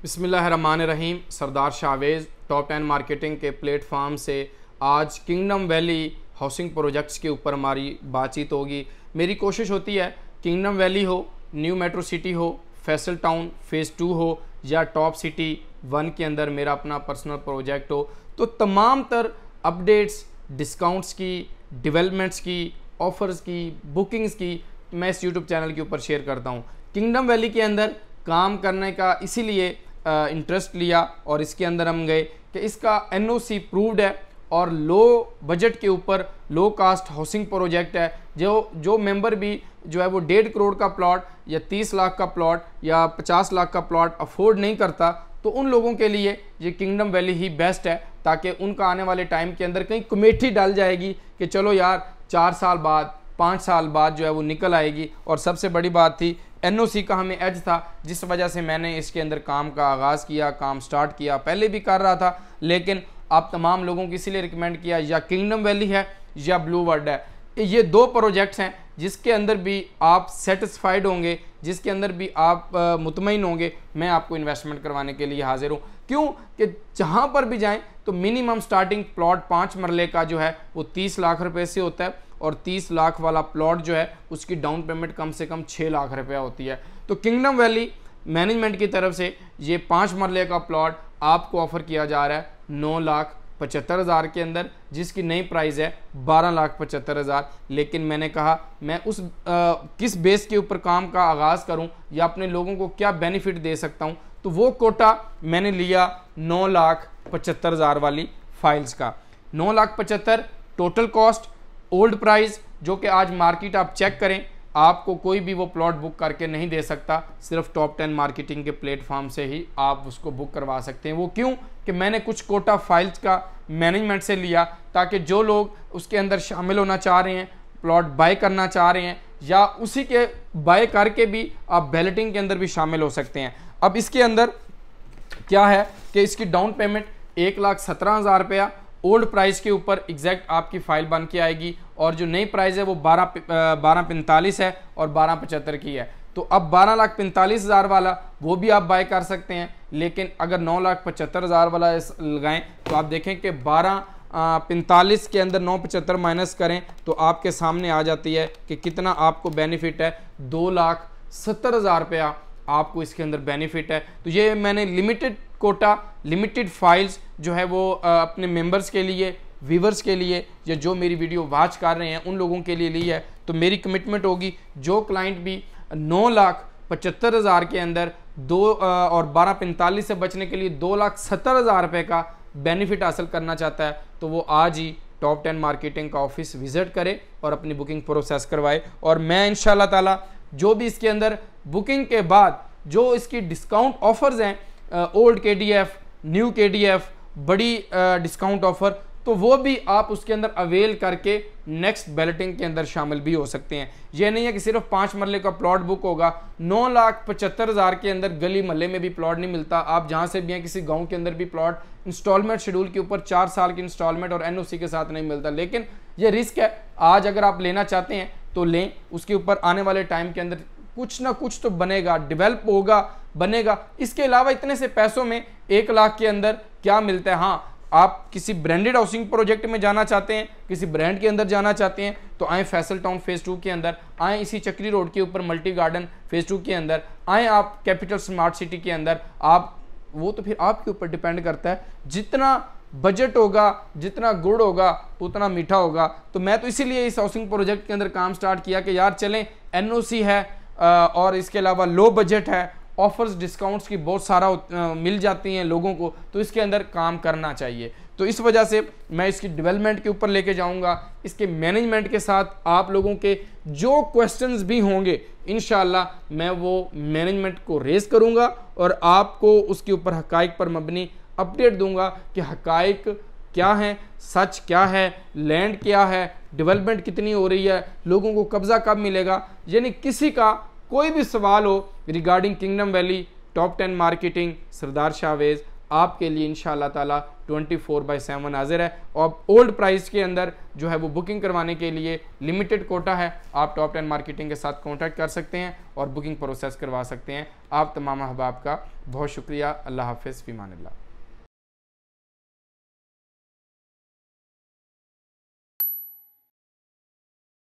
बिसमीम सरदार शावेज़ टॉप टेन मार्केटिंग के प्लेटफॉर्म से आज किंगडम वैली हाउसिंग प्रोजेक्ट्स के ऊपर हमारी बातचीत होगी मेरी कोशिश होती है किंगडम वैली हो न्यू मेट्रो सिटी हो फैसल टाउन फेज़ टू हो या टॉप सिटी वन के अंदर मेरा अपना पर्सनल प्रोजेक्ट हो तो तमाम तर अपडेट्स डिस्काउंट्स की डेवलपमेंट्स की ऑफर्स की बुकिंग्स की मैं इस यूट्यूब चैनल के ऊपर शेयर करता हूँ किंगडम वैली के अंदर काम करने का इसीलिए इंटरेस्ट लिया और इसके अंदर हम गए कि इसका एन प्रूव्ड है और लो बजट के ऊपर लो कास्ट हाउसिंग प्रोजेक्ट है जो जो मेंबर भी जो है वो डेढ़ करोड़ का प्लॉट या तीस लाख का प्लॉट या पचास लाख का प्लॉट अफोर्ड नहीं करता तो उन लोगों के लिए ये किंगडम वैली ही बेस्ट है ताकि उनका आने वाले टाइम के अंदर कहीं कमेटी डाल जाएगी कि चलो यार चार साल बाद पाँच साल बाद जो है वो निकल आएगी और सबसे बड़ी बात थी एन का हमें एज था जिस वजह से मैंने इसके अंदर काम का आगाज़ किया काम स्टार्ट किया पहले भी कर रहा था लेकिन आप तमाम लोगों को इसीलिए रिकमेंड किया या किंगडम वैली है या ब्लू वर्ड है ये दो प्रोजेक्ट्स हैं जिसके अंदर भी आप सेटिस्फाइड होंगे जिसके अंदर भी आप मुतमिन होंगे मैं आपको इन्वेस्टमेंट करवाने के लिए हाजिर हूँ क्यों कि जहाँ पर भी जाएँ तो मिनिमम स्टार्टिंग प्लॉट पाँच मरले का जो है वो तीस लाख रुपये से होता है और 30 लाख वाला प्लॉट जो है उसकी डाउन पेमेंट कम से कम 6 लाख रुपया होती है तो किंगडम वैली मैनेजमेंट की तरफ से ये पाँच मरले का प्लॉट आपको ऑफ़र किया जा रहा है नौ लाख पचहत्तर हज़ार के अंदर जिसकी नई प्राइस है बारह लाख पचहत्तर हज़ार लेकिन मैंने कहा मैं उस आ, किस बेस के ऊपर काम का आगाज़ करूं या अपने लोगों को क्या बेनिफिट दे सकता हूं तो वो कोटा मैंने लिया नौ लाख पचहत्तर हज़ार वाली फाइल्स का नौ लाख पचहत्तर टोटल कॉस्ट ओल्ड प्राइस जो कि आज मार्केट आप चेक करें आपको कोई भी वो प्लॉट बुक करके नहीं दे सकता सिर्फ टॉप टेन मार्केटिंग के प्लेटफॉर्म से ही आप उसको बुक करवा सकते हैं वो क्यों कि मैंने कुछ कोटा फाइल्स का मैनेजमेंट से लिया ताकि जो लोग उसके अंदर शामिल होना चाह रहे हैं प्लॉट बाय करना चाह रहे हैं या उसी के बाय करके भी आप बैलेटिंग के अंदर भी शामिल हो सकते हैं अब इसके अंदर क्या है कि इसकी डाउन पेमेंट एक लाख सत्रह हज़ार रुपया ओल्ड प्राइस के ऊपर एग्जैक्ट आपकी फ़ाइल बन के आएगी और जो नई प्राइस है वो बारह बारह पैंतालीस है और बारह पचहत्तर की है तो अब बारह लाख पैंतालीस हज़ार वाला वो भी आप बाय कर सकते हैं लेकिन अगर नौ लाख पचहत्तर हज़ार वाला लगाएं तो आप देखें कि बारह पैंतालीस के अंदर नौ पचहत्तर माइनस करें तो आपके सामने आ जाती है कि कितना आपको बेनिफिट है दो लाख सत्तर हज़ार रुपया आपको इसके अंदर बेनिफिट है तो ये मैंने लिमिटेड कोटा लिमिटेड फाइल्स जो है वो अपने मेंबर्स के लिए व्यूवर्स के लिए या जो मेरी वीडियो वॉच कर रहे हैं उन लोगों के लिए ली है तो मेरी कमिटमेंट होगी जो क्लाइंट भी नौ लाख पचहत्तर हज़ार के अंदर दो और बारह पैंतालीस से बचने के लिए दो लाख सत्तर हज़ार रुपये का बेनिफिट हासिल करना चाहता है तो वो आज ही टॉप टेन मार्केटिंग का ऑफिस विजिट करे और अपनी बुकिंग प्रोसेस करवाए और मैं इन ताला जो भी इसके अंदर बुकिंग के बाद जो इसकी डिस्काउंट ऑफर्स हैं old K D F new K D F बड़ी डिस्काउंट ऑफ़र तो वो भी आप उसके अंदर अवेल करके नेक्स्ट बैलेटिंग के अंदर शामिल भी हो सकते हैं ये नहीं है कि सिर्फ पाँच मरले का प्लॉट बुक होगा नौ लाख पचहत्तर हज़ार के अंदर गली महल में भी प्लॉट नहीं मिलता आप जहाँ से भी हैं किसी गांव के अंदर भी प्लॉट इंस्टॉलमेंट शेड्यूल के ऊपर चार साल की इंस्टॉलमेंट और एनओसी के साथ नहीं मिलता लेकिन यह रिस्क है आज अगर आप लेना चाहते हैं तो लें उसके ऊपर आने वाले टाइम के अंदर कुछ ना कुछ तो बनेगा डिवेल्प होगा बनेगा इसके अलावा इतने से पैसों में एक लाख के अंदर क्या मिलता है हाँ आप किसी ब्रांडेड हाउसिंग प्रोजेक्ट में जाना चाहते हैं किसी ब्रांड के अंदर जाना चाहते हैं तो आए फैसल टाउन फेज़ टू के अंदर आए इसी चक्री रोड के ऊपर मल्टी गार्डन फेज़ टू के अंदर आए आप कैपिटल स्मार्ट सिटी के अंदर आप वो तो फिर आपके ऊपर डिपेंड करता है जितना बजट होगा जितना गुड़ होगा उतना मीठा होगा तो मैं तो इसीलिए इस हाउसिंग प्रोजेक्ट के अंदर काम स्टार्ट किया कि यार चलें एनओसी है और इसके अलावा लो बजट है ऑफर्स डिस्काउंट्स की बहुत सारा मिल जाती हैं लोगों को तो इसके अंदर काम करना चाहिए तो इस वजह से मैं इसकी डेवलपमेंट के ऊपर लेके जाऊंगा इसके मैनेजमेंट के साथ आप लोगों के जो क्वेश्चंस भी होंगे इन मैं वो मैनेजमेंट को रेज करूंगा और आपको उसके ऊपर हक़ पर मबनी अपडेट दूंगा कि हक क्या है सच क्या है लैंड क्या है डेवलपमेंट कितनी हो रही है लोगों को कब्ज़ा कब मिलेगा यानी किसी का कोई भी सवाल हो रिगार्डिंग किंगडम वैली टॉप टेन मार्केटिंग सरदार शाहवेज आपके लिए इन ताला 24 फोर बाई सेवन हाजिर है और ओल्ड प्राइस के अंदर जो है वो बुकिंग करवाने के लिए लिमिटेड कोटा है आप टॉप टेन मार्केटिंग के साथ कॉन्टैक्ट कर सकते हैं और बुकिंग प्रोसेस करवा सकते हैं आप तमाम अहबाब का बहुत शुक्रिया अल्लाह हाफिज़ फ़ीमान